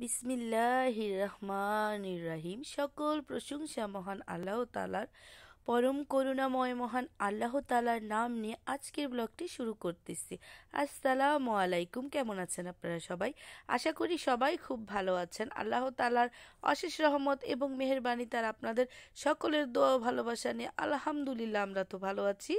বিসমিল্লাহ রহমান রাহিম সকল প্রশংসা মহান আল্লাহ তালার পরম করুণাময় মহান আল্লাহ তালার নাম নিয়ে আজকের ব্লগটি শুরু করতেছি আসসালাম আলাইকুম কেমন আছেন আপনারা সবাই আশা করি সবাই খুব ভালো আছেন আল্লাহ তালার অশেষ রহমত এবং মেহরবানি তার আপনাদের সকলের দোয়া ভালোবাসা নিয়ে আলহামদুলিল্লাহ আমরা তো ভালো আছি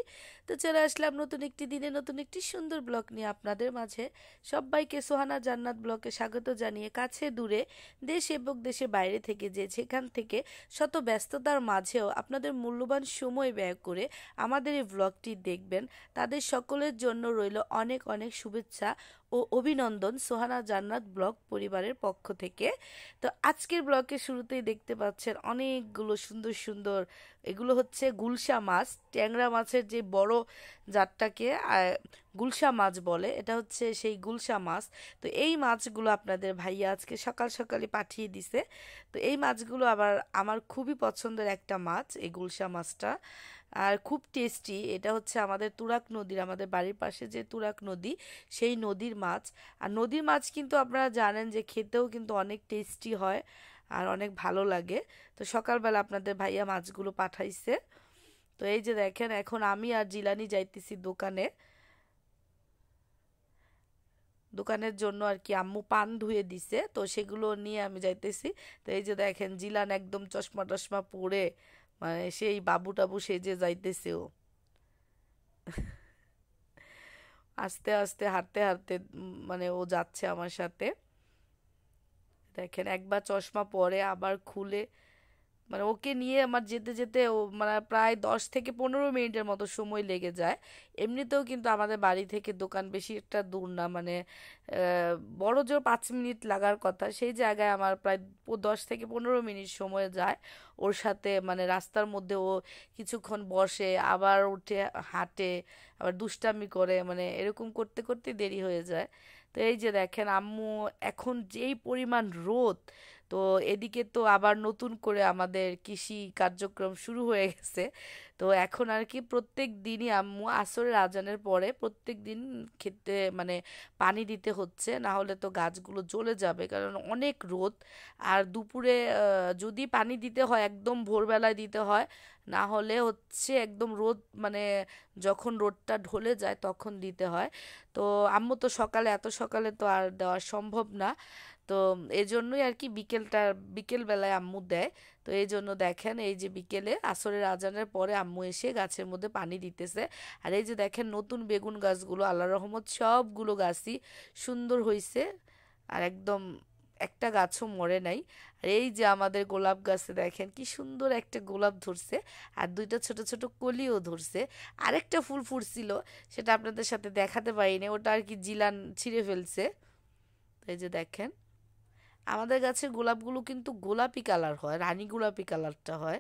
তো চলে আসলাম নতুন একটি দিনে নতুন একটি সুন্দর ব্লগ নিয়ে আপনাদের মাঝে সবাইকে সোহানা জান্নাত ব্লকে স্বাগত জানিয়ে কাছে দূরে দেশ এবং দেশে বাইরে থেকে যে সেখান থেকে শত ব্যস্ততার মাঝেও আপনাদের মূল্যবান মূল্যবান সময় ব্যয় করে আমাদের এই ব্লগটি দেখবেন তাদের সকলের জন্য রইল অনেক অনেক শুভেচ্ছা ও অভিনন্দন সোহানা জান্নাত ব্লগ পরিবারের পক্ষ থেকে তো আজকের ব্লগের শুরুতেই দেখতে পাচ্ছেন অনেকগুলো সুন্দর সুন্দর এগুলো হচ্ছে গুলশা মাছ ট্যাংরা মাছের যে বড় জাতটাকে গুলশা মাছ বলে এটা হচ্ছে সেই গুলশা মাছ তো এই মাছগুলো আপনাদের ভাইয়া আজকে সকাল সকালে পাঠিয়ে দিছে তো এই মাছগুলো আবার আমার খুবই পছন্দের একটা মাছ এই গুলশা মাছটা আর খুব টেস্টি এটা হচ্ছে আমাদের তুরাক নদীর আমাদের বাড়ির পাশে যে তুরাক নদী সেই নদীর মাছ আর নদীর মাছ কিন্তু আপনারা জানেন যে খেতেও কিন্তু অনেক টেস্টি হয় আর অনেক ভালো লাগে তো সকালবেলা আপনাদের ভাইয়া মাছগুলো পাঠাইছে তো এই যে দেখেন এখন আমি আর জিলানি যাইতেছি দোকানে দোকানের জন্য আর কি আম্মু পান ধুয়ে দিছে তো সেগুলো নিয়ে আমি যাইতেছি তো এই যে দেখেন জিলান একদম চশমা টশমা পরে মানে সেই বাবু টাবু সেজে যাইতেছেও আস্তে আস্তে হাঁটতে হাঁটতে মানে ও যাচ্ছে আমার সাথে দেখেন একবার চশমা পরে আবার খুলে মানে ওকে নিয়ে আমার যেতে যেতে ও মানে প্রায় দশ থেকে পনেরো মিনিটের মতো সময় লেগে যায় এমনিতেও কিন্তু আমাদের বাড়ি থেকে দোকান বেশি একটা দূর না মানে বড় জোর পাঁচ মিনিট লাগার কথা সেই জায়গায় আমার প্রায় দশ থেকে পনেরো মিনিট সময় যায় ওর সাথে মানে রাস্তার মধ্যে ও কিছুক্ষণ বসে আবার উঠে হাঁটে আবার দুষ্টামি করে মানে এরকম করতে করতে দেরি হয়ে যায় তো এই যে দেখেন আম্মু এখন যেই পরিমাণ রোদ তো এদিকে তো আবার নতুন করে আমাদের কৃষি কার্যক্রম শুরু হয়ে গেছে তো এখন আর কি প্রত্যেক দিনই আম্মু আসরের আজানের পরে প্রত্যেক দিন খেতে মানে পানি দিতে হচ্ছে না হলে তো গাছগুলো জ্বলে যাবে কারণ অনেক রোদ আর দুপুরে যদি পানি দিতে হয় একদম ভোরবেলায় দিতে হয় না হলে হচ্ছে একদম রোদ মানে যখন রোদটা ঢলে যায় তখন দিতে হয় তো আম্মু তো সকালে এত সকালে তো আর দেওয়া সম্ভব না তো জন্যই আর কি বিকেলটা বিকেলবেলায় আম্মু দেয় তো এই জন্য দেখেন এই যে বিকেলে আসরের আজানের পরে আম্মু এসে গাছের মধ্যে পানি দিতেছে আর এই যে দেখেন নতুন বেগুন গাছগুলো আল্লাহ রহমত সবগুলো গাছই সুন্দর হয়েছে আর একদম একটা গাছও মরে নাই আর এই যে আমাদের গোলাপ গাছে দেখেন কি সুন্দর একটা গোলাপ ধরছে আর দুইটা ছোট ছোট কলিও ধরছে আরেকটা ফুল ফুটছিল সেটা আপনাদের সাথে দেখাতে পারিনি ওটা আর কি জিলান ছিঁড়ে ফেলছে এই যে দেখেন আমাদের গাছের গোলাপগুলো কিন্তু গোলাপি কালার হয় রানী গোলাপি কালারটা হয়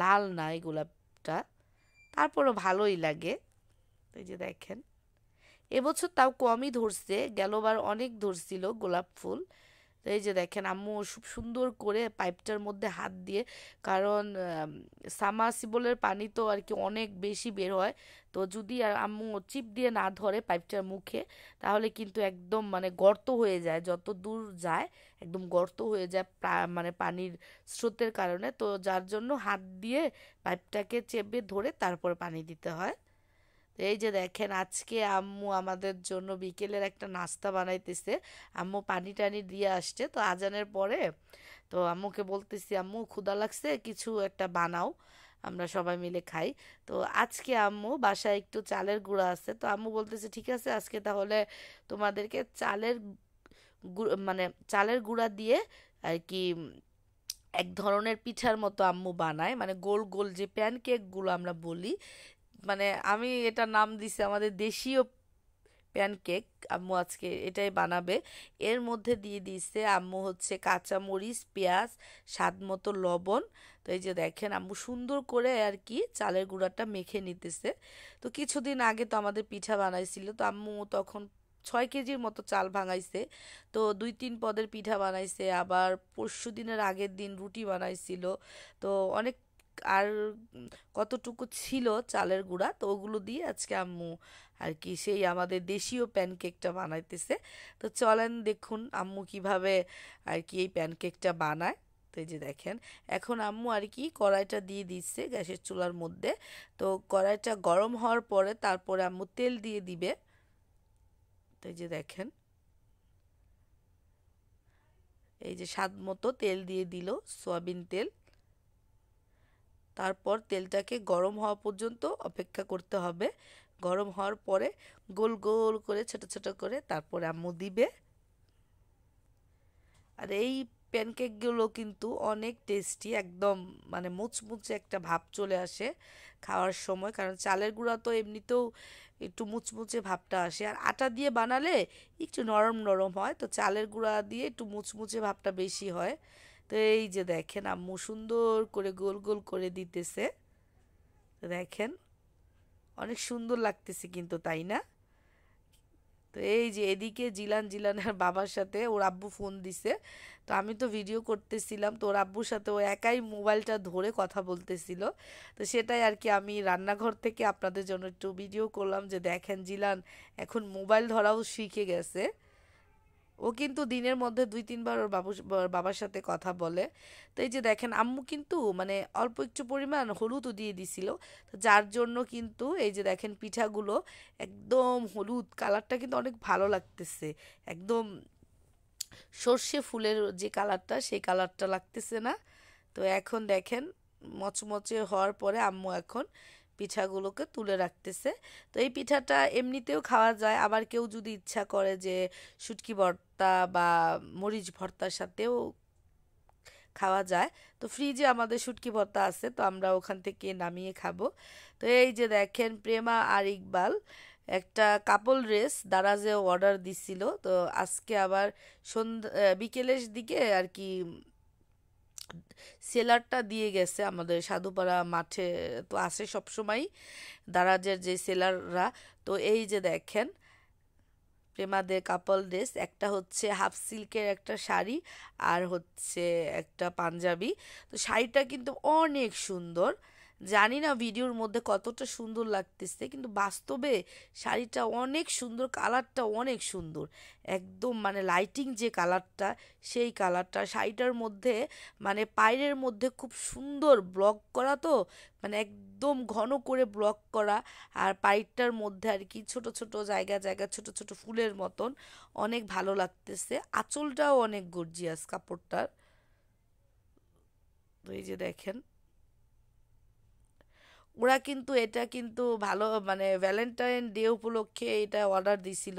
লাল না এই গোলাপটা তারপরও ভালোই লাগে এই যে দেখেন এবছর তাও কমই ধরছে গেলবার অনেক ধরছিল গোলাপ ফুল এই যে দেখেন আম্মু খুব সুন্দর করে পাইপটার মধ্যে হাত দিয়ে কারণ সামাসিবলের পানি তো আর কি অনেক বেশি বের হয় তো যদি আম্মু চিপ দিয়ে না ধরে পাইপটার মুখে তাহলে কিন্তু একদম মানে গর্ত হয়ে যায় যত দূর যায় একদম গর্ত হয়ে যায় মানে পানির স্রোতের কারণে তো যার জন্য হাত দিয়ে পাইপটাকে চেপে ধরে তারপর পানি দিতে হয় এই যে দেখেন আজকে আম্মু আমাদের জন্য বিকেলের একটা নাস্তা বানাইতেছে আম্মু পানি টানি দিয়ে আসছে তো আজানের পরে তো আম্মুকে বলতেছি আম্মু ক্ষুদা লাগছে কিছু একটা বানাও আমরা সবাই মিলে খাই তো আজকে আম্মু বাসায় একটু চালের গুঁড়া আছে তো আম্মু বলতেছে ঠিক আছে আজকে তাহলে তোমাদেরকে চালের মানে চালের গুঁড়া দিয়ে আর কি এক ধরনের পিঠার মতো আম্মু বানায় মানে গোল গোল যে প্যানকেকগুলো আমরা বলি মানে আমি এটা নাম দিছি আমাদের দেশীয় প্যানকেক আম্মু আজকে এটাই বানাবে এর মধ্যে দিয়ে দিছে আম্মু হচ্ছে কাঁচামরিচ পেঁয়াজ স্বাদ মতো লবণ তো এই যে দেখেন আম্মু সুন্দর করে আর কি চালের গুঁড়াটা মেখে নিতেছে তো কিছুদিন আগে তো আমাদের পিঠা বানাইছিল তো আম্মু তখন ছয় কেজির মতো চাল ভাঙাইছে তো দুই তিন পদের পিঠা বানাইছে আবার পরশু দিনের আগের দিন রুটি বানাইছিল তো অনেক আর কতটুকু ছিল চালের গুঁড়া তো ওগুলো দিয়ে আজকে আম্মু আর কি সেই আমাদের দেশীয় প্যানকেকটা বানাইতেছে তো চলেন দেখুন আম্মু কিভাবে আর কি এই প্যানকেকটা বানায় তো এই যে দেখেন এখন আম্মু আর কি কড়াইটা দিয়ে দিচ্ছে গ্যাসের চুলার মধ্যে তো কড়াইটা গরম হওয়ার পরে তারপরে আম্মু তেল দিয়ে দিবে তো এই যে দেখেন এই যে স্বাদ মতো তেল দিয়ে দিল সয়াবিন তেল তারপর তেলটাকে গরম হওয়া পর্যন্ত অপেক্ষা করতে হবে গরম হওয়ার পরে গোল গোল করে ছোট ছোট করে তারপর আম্মু দিবে আর এই প্যানকেকগুলো কিন্তু অনেক টেস্টি একদম মানে মুচমুচে একটা ভাব চলে আসে খাওয়ার সময় কারণ চালের গুঁড়া তো এমনিতেও একটু মুচমুচে ভাবটা আসে আর আটা দিয়ে বানালে একটু নরম নরম হয় তো চালের গুঁড়া দিয়ে একটু মুচমুচে ভাবটা বেশি হয় তো এই যে দেখেন আম্মু সুন্দর করে গোল গোল করে দিতেছে দেখেন অনেক সুন্দর লাগতেছে কিন্তু তাই না তো এই যে এদিকে জিলান জিলানের বাবার সাথে ওর আব্বু ফোন দিছে তো আমি তো ভিডিও করতেছিলাম তো ওর আব্বুর সাথে ও একাই মোবাইলটা ধরে কথা বলতেছিল তো সেটাই আর কি আমি রান্নাঘর থেকে আপনাদের জন্য একটু ভিডিও করলাম যে দেখেন জিলান এখন মোবাইল ধরাও শিখে গেছে ও কিন্তু দিনের মধ্যে দুই তিনবার ওর বাবু বাবার সাথে কথা বলে তো এই যে দেখেন আম্মু কিন্তু মানে অল্প একটু পরিমাণ হলুদও দিয়ে দিছিল তো যার জন্য কিন্তু এই যে দেখেন পিঠাগুলো একদম হলুদ কালারটা কিন্তু অনেক ভালো লাগতেছে একদম সর্ষে ফুলের যে কালারটা সেই কালারটা লাগতেছে না তো এখন দেখেন মচমচে হওয়ার পরে আম্মু এখন পিঠাগুলোকে তুলে রাখতেছে তো এই পিঠাটা এমনিতেও খাওয়া যায় আবার কেউ যদি ইচ্ছা করে যে শুটকি ভর্তা বা মরিচ ভর্তার সাথেও খাওয়া যায় তো ফ্রিজে আমাদের শুটকি ভর্তা আছে তো আমরা ওখান থেকে নামিয়ে খাবো তো এই যে দেখেন প্রেমা আর ইকবাল একটা কাপল রেস দারাজে অর্ডার দিছিল তো আজকে আবার সন্ধ্যা বিকেলের দিকে আর কি সেলারটা দিয়ে গেছে আমাদের সাধুপাড়া মাঠে তো আসে সবসময় দারাজের যে সেলাররা তো এই যে দেখেন প্রেমাদের কাপল ড্রেস একটা হচ্ছে হাফ সিল্কের একটা শাড়ি আর হচ্ছে একটা পাঞ্জাবি তো শাড়িটা কিন্তু অনেক সুন্দর জানি না ভিডিওর মধ্যে কতটা সুন্দর লাগতেছে কিন্তু বাস্তবে শাড়িটা অনেক সুন্দর কালারটা অনেক সুন্দর একদম মানে লাইটিং যে কালারটা সেই কালারটা শাড়িটার মধ্যে মানে পায়ের মধ্যে খুব সুন্দর ব্লক করা তো মানে একদম ঘন করে ব্লক করা আর পাইরটার মধ্যে আর কি ছোট ছোট জায়গা জায়গা ছোট ছোট ফুলের মতন অনেক ভালো লাগতেছে আঁচলটাও অনেক গর্জিয়াস কাপড়টার এই যে দেখেন ওরা কিন্তু এটা কিন্তু ভালো মানে ভ্যালেন্টাইন ডে উপলক্ষে এটা অর্ডার দিছিল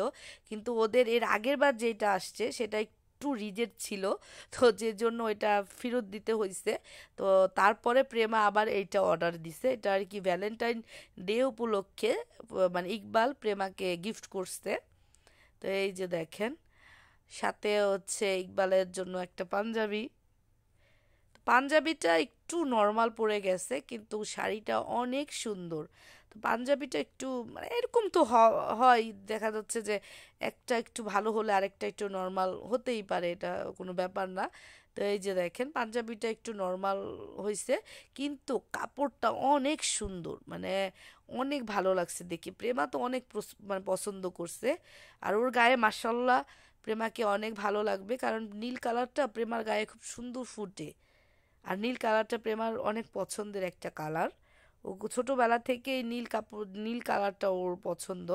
কিন্তু ওদের এর আগের বার যেটা আসছে সেটা একটু রিজেক্ট ছিল তো যে জন্য এটা ফেরত দিতে হয়েছে তো তারপরে প্রেমা আবার এইটা অর্ডার দিছে এটা আর কি ভ্যালেন্টাইন ডে উপলক্ষে মানে ইকবাল প্রেমাকে গিফট করছে তো এই যে দেখেন সাথে হচ্ছে ইকবালের জন্য একটা পাঞ্জাবি পাঞ্জাবিটা একটু নর্মাল পরে গেছে কিন্তু শাড়িটা অনেক সুন্দর তো পাঞ্জাবিটা একটু মানে এরকম তো হয় দেখা যাচ্ছে যে একটা একটু ভালো হলে আরেকটা একটু নর্মাল হতেই পারে এটা কোনো ব্যাপার না তো এই যে দেখেন পাঞ্জাবিটা একটু নর্মাল হয়েছে কিন্তু কাপড়টা অনেক সুন্দর মানে অনেক ভালো লাগছে দেখি প্রেমা তো অনেক মানে পছন্দ করছে আর ওর গায়ে মাসাল্লাহ প্রেমাকে অনেক ভালো লাগবে কারণ নীল কালারটা প্রেমার গায়ে খুব সুন্দর ফুটে আর নীল কালারটা প্রেমার অনেক পছন্দের একটা কালার ও ছোটোবেলা থেকেই নীল কাপড় নীল কালারটা ওর পছন্দ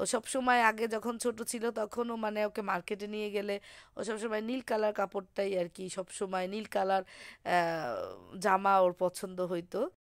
ও সবসময় আগে যখন ছোট ছিল তখনও মানে ওকে মার্কেটে নিয়ে গেলে ও সবসময় নীল কালার কাপড়টাই আর কি সবসময় নীল কালার জামা ওর পছন্দ হইতো